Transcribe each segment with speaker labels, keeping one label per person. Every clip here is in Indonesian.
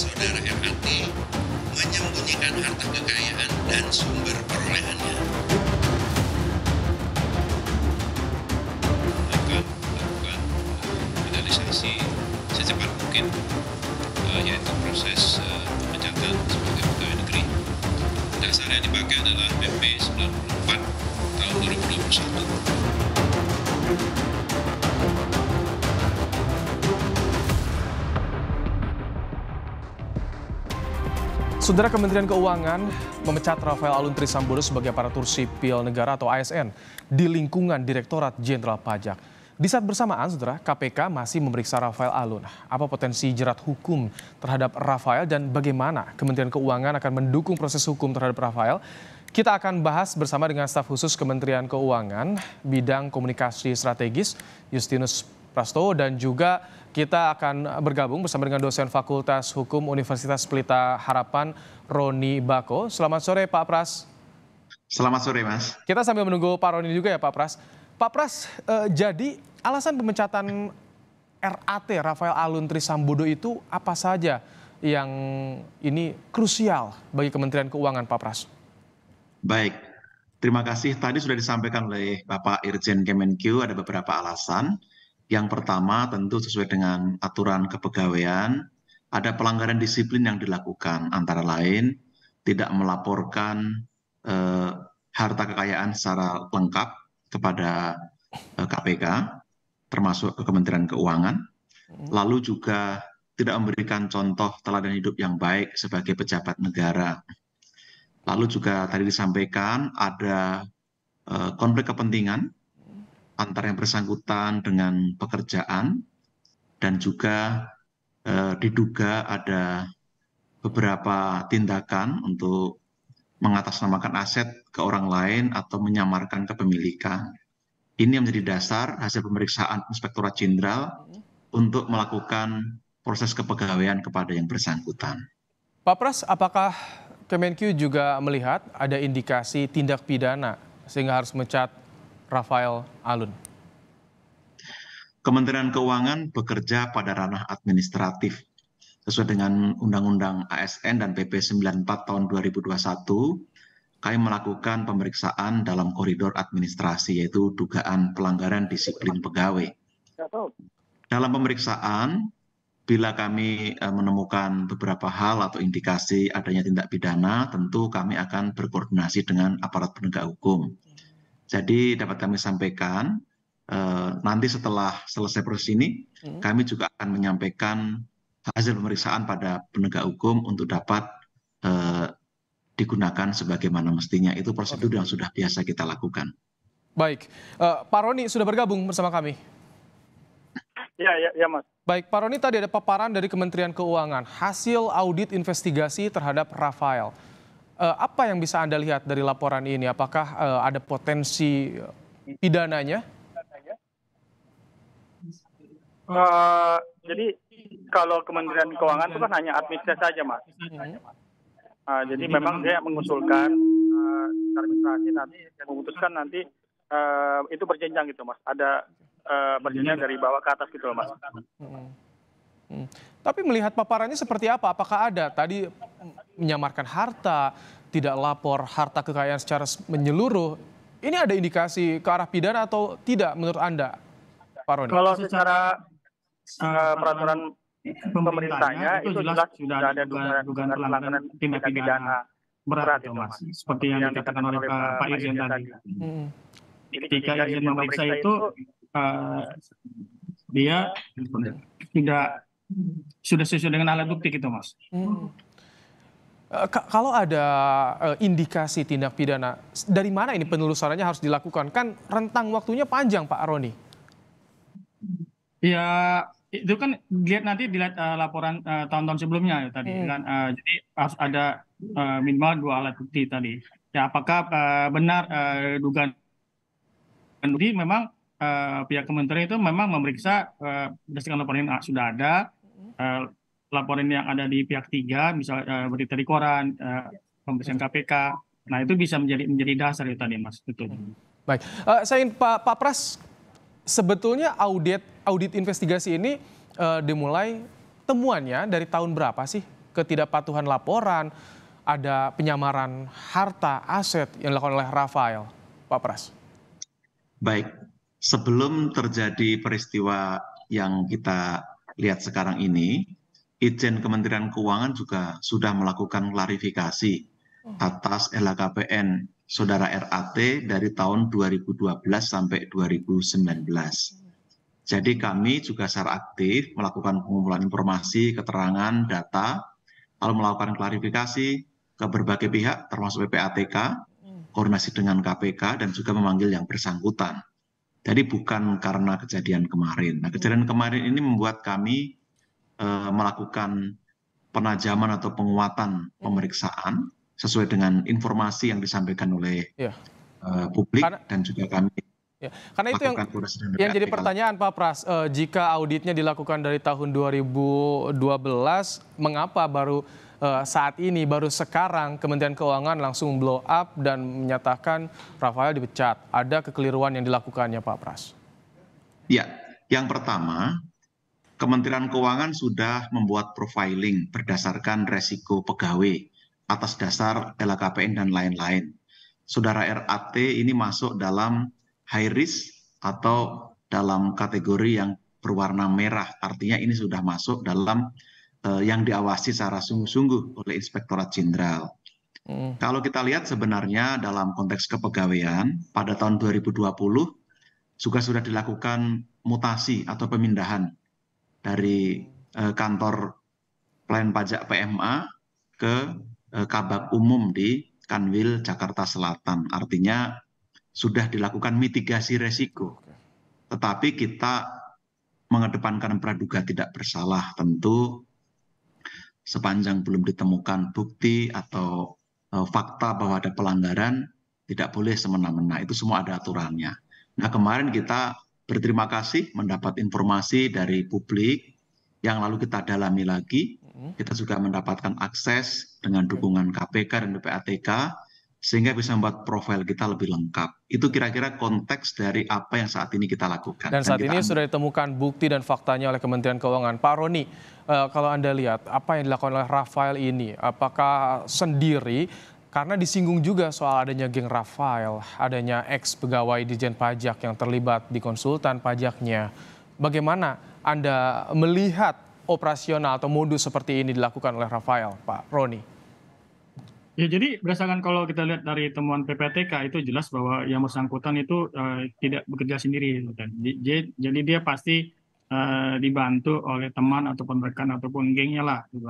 Speaker 1: saudara MAT menyembunyikan harta kekayaan dan sumber perolehannya. akan melakukan finalisasi eh, secepat mungkin, eh, yaitu proses eh, pemecatan sebagai pegawai negeri. Dasar yang dipakai adalah PP 94 tahun 2021.
Speaker 2: Saudara Kementerian Keuangan memecat Rafael Alun Trisambodo sebagai aparatur sipil negara atau ASN di lingkungan Direktorat Jenderal Pajak. Di saat bersamaan, saudara, KPK masih memeriksa Rafael Alun. Apa potensi jerat hukum terhadap Rafael dan bagaimana Kementerian Keuangan akan mendukung proses hukum terhadap Rafael? Kita akan bahas bersama dengan staf khusus Kementerian Keuangan, bidang komunikasi strategis, Justinus Prastowo dan juga kita akan bergabung bersama dengan dosen Fakultas Hukum Universitas Pelita Harapan Roni Bako. Selamat sore Pak Pras.
Speaker 1: Selamat sore Mas.
Speaker 2: Kita sambil menunggu Pak Roni juga ya Pak Pras. Pak Pras, eh, jadi alasan pemecatan RAT Rafael Alun Trisambodo itu apa saja yang ini krusial bagi Kementerian Keuangan Pak Pras?
Speaker 1: Baik, terima kasih. Tadi sudah disampaikan oleh Bapak Irjen Kemenkyu ada beberapa alasan yang pertama tentu sesuai dengan aturan kepegawaian, ada pelanggaran disiplin yang dilakukan antara lain tidak melaporkan eh, harta kekayaan secara lengkap kepada eh, KPK termasuk ke Kementerian Keuangan hmm. lalu juga tidak memberikan contoh teladan hidup yang baik sebagai pejabat negara lalu juga tadi disampaikan ada eh, konflik kepentingan antara yang bersangkutan dengan pekerjaan dan juga eh, diduga ada beberapa tindakan untuk mengatasnamakan aset ke orang lain atau menyamarkan kepemilikan. Ini yang menjadi dasar hasil pemeriksaan Inspektorat Jenderal untuk melakukan proses kepegawaian kepada yang bersangkutan.
Speaker 2: Pak Pras, apakah Kemenkyu juga melihat ada indikasi tindak pidana sehingga harus mencat Rafael Alun.
Speaker 1: Kementerian Keuangan bekerja pada ranah administratif sesuai dengan Undang-Undang ASN dan PP 94 tahun 2021 kami melakukan pemeriksaan dalam koridor administrasi yaitu dugaan pelanggaran disiplin pegawai. Dalam pemeriksaan, bila kami e, menemukan beberapa hal atau indikasi adanya tindak pidana, tentu kami akan berkoordinasi dengan aparat penegak hukum. Jadi dapat kami sampaikan eh, nanti setelah selesai proses ini hmm. kami juga akan menyampaikan hasil pemeriksaan pada penegak hukum untuk dapat eh, digunakan sebagaimana mestinya. Itu prosedur yang sudah biasa
Speaker 2: kita lakukan. Baik, uh, Pak Roni sudah bergabung bersama kami.
Speaker 3: Ya, ya, ya, Mas.
Speaker 2: Baik, Pak Roni tadi ada paparan dari Kementerian Keuangan hasil audit investigasi terhadap Rafael. Eh, apa yang bisa Anda lihat dari laporan ini? Apakah eh, ada potensi eh, pidananya?
Speaker 3: Uh, jadi kalau Kementerian Keuangan itu kan hanya administrasi saja, Mas. Uh, jadi memang dia mengusulkan uh, administrasi nanti memutuskan nanti uh, itu berjenjang gitu, Mas. Ada uh, berjenjang dari bawah ke atas gitu loh, Mas. Hmm.
Speaker 2: Hmm. Tapi melihat paparannya seperti apa? Apakah ada tadi menyamarkan harta, tidak lapor harta kekayaan secara menyeluruh. Ini ada indikasi ke arah pidana atau tidak menurut Anda, Pak Roni? Kalau secara
Speaker 3: uh, peraturan pemerintahnya itu jelas sudah ada dugaan, dugaan pelanggaran tindak pidana berat, berat itu, Mas. Seperti yang dikatakan oleh Pak Irjen tadi. Hmm. Ketika Irjen memeriksa itu, uh, dia tidak sudah sesuai dengan alat bukti gitu, Mas.
Speaker 2: Hmm. Eh, kalau ada eh, indikasi tindak pidana, dari mana ini penelusurannya harus dilakukan? Kan rentang waktunya panjang, Pak Aroni.
Speaker 3: Ya, itu kan lihat nanti dilihat uh, laporan tahun tahun-tahun sebelumnya ya, tadi hmm. kan uh, jadi harus ada uh, minimal dua alat bukti tadi ya apakah uh, benar uh, dugaan jadi memang uh, pihak kementerian itu memang memeriksa uh, berdasarkan laporan yang sudah ada mm-hmm laporan yang ada di pihak tiga, misalnya uh, eh, berita di koran, uh, eh, pemeriksaan KPK. Nah itu bisa menjadi menjadi dasar itu tadi mas.
Speaker 2: Betul. Hmm. Baik, uh, saya ingin Pak, Pak Pras, sebetulnya audit audit investigasi ini uh, dimulai temuannya dari tahun berapa sih ketidakpatuhan laporan, ada penyamaran harta aset yang dilakukan oleh Rafael, Pak Pras?
Speaker 1: Baik, sebelum terjadi peristiwa yang kita lihat sekarang ini, Ijen Kementerian Keuangan juga sudah melakukan klarifikasi hmm. atas LHKPN saudara RAT dari tahun 2012 sampai 2019. Jadi kami juga secara aktif melakukan pengumpulan informasi, keterangan, data, lalu melakukan klarifikasi ke berbagai pihak termasuk PPATK, hmm. koordinasi dengan KPK dan juga memanggil yang bersangkutan. Jadi bukan karena kejadian kemarin. Nah, kejadian kemarin ini membuat kami Eh, melakukan penajaman atau penguatan iya. pemeriksaan sesuai dengan informasi yang disampaikan oleh
Speaker 2: ya. publik karena, dan juga kami. Ya. Karena itu yang, yang jadi pertanyaan Pak Pras, eh, jika auditnya dilakukan dari tahun 2012, mengapa baru eh, saat ini, baru sekarang Kementerian Keuangan langsung blow up dan menyatakan Rafael dipecat? Ada kekeliruan yang dilakukannya Pak Pras?
Speaker 1: Ya, yang pertama Kementerian Keuangan sudah membuat profiling berdasarkan resiko pegawai atas dasar LHKPN dan lain-lain. Saudara RAT ini masuk dalam high risk atau dalam kategori yang berwarna merah. Artinya ini sudah masuk dalam uh, yang diawasi secara sungguh-sungguh oleh Inspektorat Jenderal. Hmm. Kalau kita lihat sebenarnya dalam konteks kepegawaian pada tahun 2020 juga sudah dilakukan mutasi atau pemindahan dari eh, kantor plan pajak PMA ke eh, Kabak Umum di Kanwil Jakarta Selatan. Artinya sudah dilakukan mitigasi resiko. Tetapi kita mengedepankan praduga tidak bersalah tentu sepanjang belum ditemukan bukti atau eh, fakta bahwa ada pelanggaran tidak boleh semena-mena. Itu semua ada aturannya. Nah, kemarin kita berterima kasih mendapat informasi dari publik yang lalu kita dalami lagi. Hmm. Kita juga mendapatkan akses dengan dukungan KPK dan PPATK sehingga bisa membuat profil kita lebih lengkap. Itu kira-kira konteks dari apa yang saat ini kita lakukan. Dan saat ini ambil. sudah
Speaker 2: ditemukan bukti dan faktanya oleh Kementerian Keuangan. Pak Roni, eh, kalau Anda lihat apa yang dilakukan oleh Rafael ini, apakah sendiri karena disinggung juga soal adanya geng Rafael, adanya ex pegawai Dijen Pajak yang terlibat di konsultan pajaknya. Bagaimana Anda melihat operasional atau modus seperti ini dilakukan oleh Rafael, Pak
Speaker 3: Roni? Ya, jadi berdasarkan kalau kita lihat dari temuan PPTK itu jelas bahwa yang bersangkutan itu uh, tidak bekerja sendiri, dan di, jadi dia pasti uh, dibantu oleh teman ataupun rekan ataupun gengnya lah, gitu.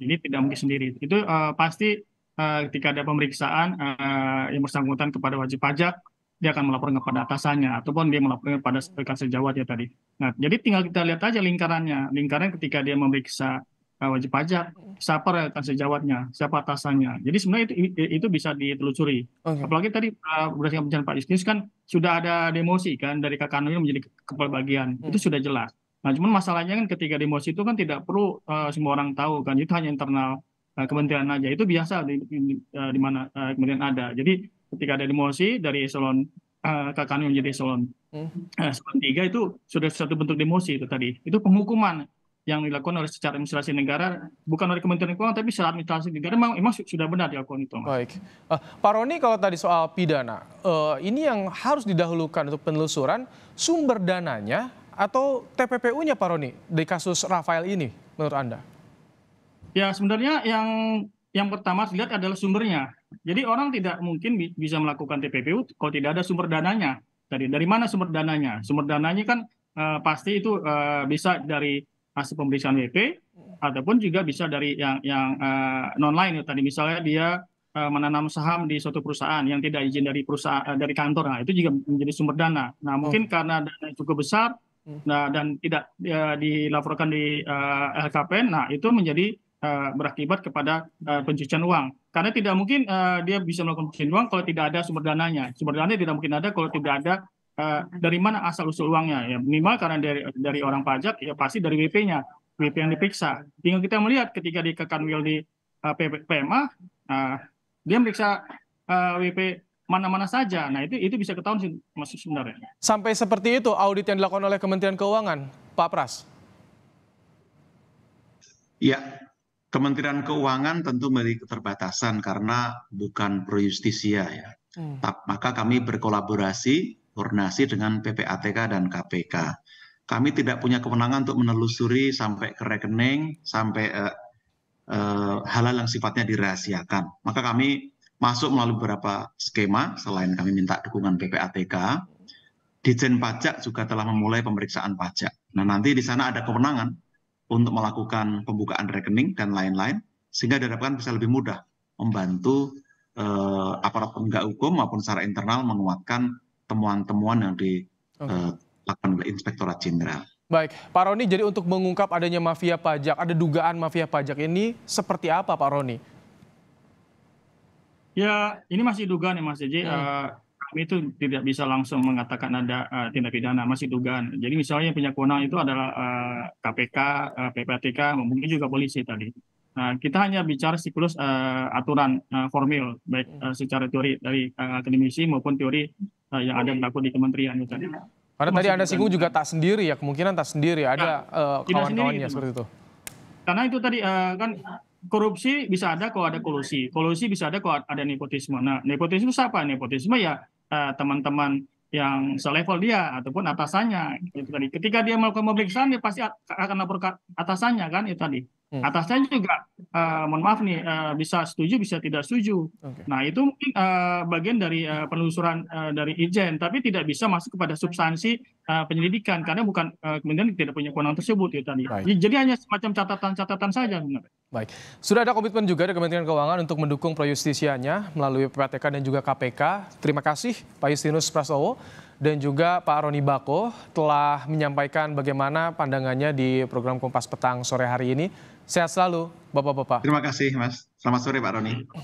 Speaker 3: Jadi tidak mungkin sendiri. Itu uh, pasti Eh, ketika ada pemeriksaan uh, yang bersangkutan kepada wajib pajak, dia akan melaporkan kepada atasannya ataupun dia melaporkan kepada serikat sejawat ya tadi. Nah, jadi tinggal kita lihat aja lingkarannya. Lingkaran ketika dia memeriksa uh, wajib pajak, siapa rekan sejawatnya, siapa atasannya. Jadi sebenarnya itu, itu bisa ditelusuri. Okay. Apalagi tadi uh, berdasarkan pencarian Pak Isnis kan sudah ada demosi kan dari Kak Kanwil menjadi kepala bagian. Hmm. Itu sudah jelas. Nah, cuman masalahnya kan ketika demosi itu kan tidak perlu uh, semua orang tahu kan. Itu hanya internal Eh, kementerian aja itu biasa di, di, di eh, mana uh, eh, kementerian ada. Jadi ketika ada demosi dari eselon uh, menjadi eselon hmm. uh, tiga itu sudah satu bentuk demosi itu tadi. Itu penghukuman yang dilakukan oleh secara administrasi negara bukan oleh Kementerian Keuangan tapi secara administrasi negara memang, memang sudah benar dilakukan itu. Mas. Baik, uh, Pak Roni kalau tadi soal pidana uh,
Speaker 2: ini yang harus didahulukan untuk penelusuran sumber dananya atau TPPU-nya
Speaker 3: Pak Roni di kasus Rafael ini menurut Anda? Ya sebenarnya yang yang pertama dilihat adalah sumbernya. Jadi orang tidak mungkin bisa melakukan TPPU kalau tidak ada sumber dananya. Dari dari mana sumber dananya? Sumber dananya kan uh, pasti itu uh, bisa dari hasil pemeriksaan WP ataupun juga bisa dari yang yang uh, eh, non lain tadi misalnya dia uh, menanam saham di suatu perusahaan yang tidak izin dari perusahaan uh, dari kantor. Nah, itu juga menjadi sumber dana. Nah, mungkin oh. karena dana cukup besar hmm. nah dan tidak uh, dilaporkan di uh, LKPN, nah itu menjadi Eh, berakibat kepada uh, pencucian uang. Karena tidak mungkin uh, dia bisa melakukan pencucian uang kalau tidak ada sumber dananya. Sumber dananya tidak mungkin ada kalau tidak ada uh, dari mana asal usul uangnya. Ya minimal karena dari dari orang pajak ya pasti dari WP-nya, WP yang diperiksa. Tinggal kita melihat ketika di Will di uh, PMA, uh, dia meriksa uh, WP mana-mana saja. Nah, itu itu bisa ketahuan sih maksud sebenarnya. Sampai seperti itu audit yang dilakukan oleh Kementerian Keuangan, Pak
Speaker 2: Pras.
Speaker 1: Ya, Kementerian Keuangan tentu memiliki keterbatasan karena bukan pro justisia ya. Hmm. Maka kami berkolaborasi, koordinasi dengan PPATK dan KPK. Kami tidak punya kewenangan untuk menelusuri sampai ke rekening, sampai uh, eh, uh, eh, halal yang sifatnya dirahasiakan. Maka kami masuk melalui beberapa skema selain kami minta dukungan PPATK. Dijen Pajak juga telah memulai pemeriksaan pajak. Nah nanti di sana ada kewenangan untuk melakukan pembukaan rekening dan lain-lain sehingga diharapkan bisa lebih mudah membantu eh, aparat penegak hukum maupun secara internal menguatkan temuan-temuan yang dilakukan eh, oleh Inspektorat Jenderal.
Speaker 2: Baik, Pak Roni, jadi untuk mengungkap adanya mafia pajak, ada dugaan mafia pajak ini seperti apa, Pak Roni?
Speaker 3: Ya, ini masih dugaan ya, Mas Eji. Hmm. Uh, kami itu tidak bisa langsung mengatakan ada uh, tindak pidana, masih dugaan. Jadi misalnya punya kewenangan itu adalah uh, eh, KPK, uh, eh, PPATK, mungkin juga polisi tadi. Uh, kita hanya bicara siklus uh, aturan uh, formil, baik uh, secara teori dari uh, akademisi maupun teori uh, yang ada berlaku di kementerian. Gitu. Karena tadi Anda singgung juga tak sendiri ya, kemungkinan tak sendiri, ada nah, uh, kawan-kawannya gitu, seperti itu. Karena itu tadi uh, kan korupsi bisa ada kalau ada kolusi, kolusi bisa ada kalau ada nepotisme. Nah, nepotisme siapa? Nepotisme ya Eh, teman-teman yang selevel dia ataupun atasannya itu tadi. Ketika dia melakukan pemeriksaan dia pasti akan lapor ke atasannya kan itu tadi. Hmm. Atasnya juga, uh, mohon maaf nih, uh, bisa setuju, bisa tidak setuju. Okay. Nah, itu mungkin uh, bagian dari uh, penelusuran uh, dari Ijen, tapi tidak bisa masuk kepada substansi uh, penyelidikan karena bukan uh, kemudian tidak punya kewenangan tersebut. itu tadi. Right. Jadi hanya semacam catatan-catatan saja. Sebenarnya. Baik, sudah ada komitmen juga
Speaker 2: dari Kementerian Keuangan untuk mendukung proyustisianya melalui PPATK dan juga KPK. Terima kasih Pak Justinus Prasowo dan juga Pak Roni Bako telah menyampaikan bagaimana pandangannya di program Kompas Petang sore hari ini. Sehat selalu Bapak-Bapak. Terima kasih Mas.
Speaker 1: Selamat sore Pak Roni.